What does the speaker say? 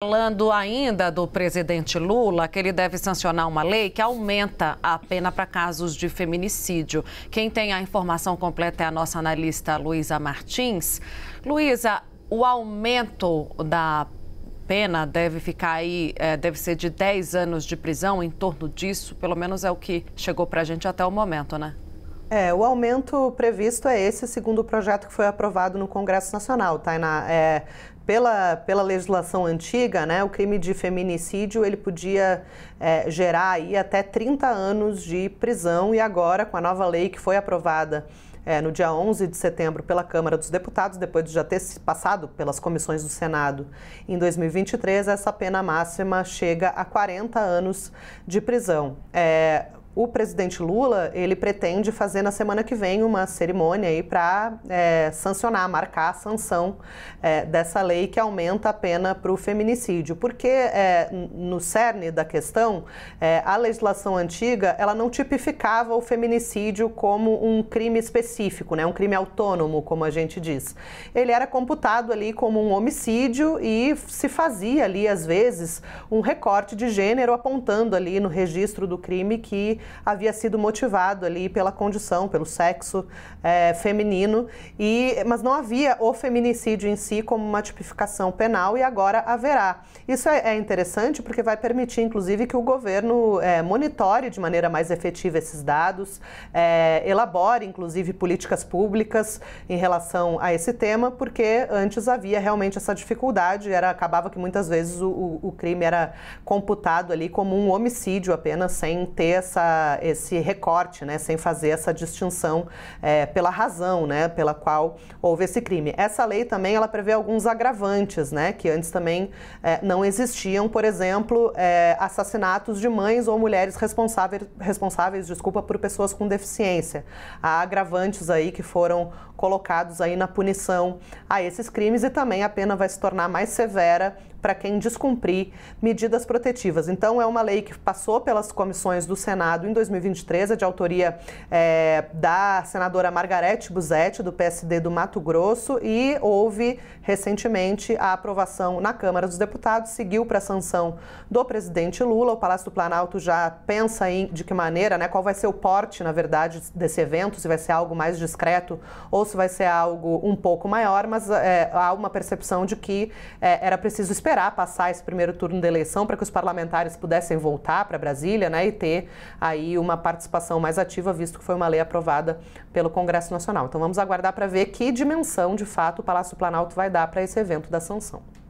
Falando ainda do presidente Lula, que ele deve sancionar uma lei que aumenta a pena para casos de feminicídio. Quem tem a informação completa é a nossa analista Luísa Martins. Luísa, o aumento da pena deve ficar aí, eh, deve ser de 10 anos de prisão, em torno disso, pelo menos é o que chegou para a gente até o momento, né? É, o aumento previsto é esse, segundo o projeto que foi aprovado no Congresso Nacional, Tainá. Tá, é, pela, pela legislação antiga, né, o crime de feminicídio ele podia é, gerar aí até 30 anos de prisão e agora, com a nova lei que foi aprovada é, no dia 11 de setembro pela Câmara dos Deputados, depois de já ter passado pelas comissões do Senado em 2023, essa pena máxima chega a 40 anos de prisão. É, o presidente Lula, ele pretende fazer na semana que vem uma cerimônia aí para é, sancionar, marcar a sanção é, dessa lei que aumenta a pena para o feminicídio. Porque é, no cerne da questão, é, a legislação antiga, ela não tipificava o feminicídio como um crime específico, né? um crime autônomo, como a gente diz. Ele era computado ali como um homicídio e se fazia ali, às vezes, um recorte de gênero apontando ali no registro do crime que havia sido motivado ali pela condição, pelo sexo é, feminino, e, mas não havia o feminicídio em si como uma tipificação penal e agora haverá. Isso é, é interessante porque vai permitir, inclusive, que o governo é, monitore de maneira mais efetiva esses dados, é, elabore, inclusive, políticas públicas em relação a esse tema, porque antes havia realmente essa dificuldade, era acabava que muitas vezes o, o crime era computado ali como um homicídio apenas, sem ter essa esse recorte, né, sem fazer essa distinção é, pela razão né, pela qual houve esse crime. Essa lei também ela prevê alguns agravantes, né, que antes também é, não existiam, por exemplo, é, assassinatos de mães ou mulheres responsáveis, responsáveis desculpa, por pessoas com deficiência. Há agravantes aí que foram colocados aí na punição a esses crimes e também a pena vai se tornar mais severa para quem descumprir medidas protetivas. Então, é uma lei que passou pelas comissões do Senado em 2023, é de autoria é, da senadora Margarete Busetti, do PSD do Mato Grosso, e houve recentemente a aprovação na Câmara dos Deputados, seguiu para a sanção do presidente Lula. O Palácio do Planalto já pensa em de que maneira, né, qual vai ser o porte, na verdade, desse evento, se vai ser algo mais discreto ou se vai ser algo um pouco maior, mas é, há uma percepção de que é, era preciso esperar esperar passar esse primeiro turno da eleição para que os parlamentares pudessem voltar para Brasília né, e ter aí uma participação mais ativa, visto que foi uma lei aprovada pelo Congresso Nacional. Então vamos aguardar para ver que dimensão, de fato, o Palácio Planalto vai dar para esse evento da sanção.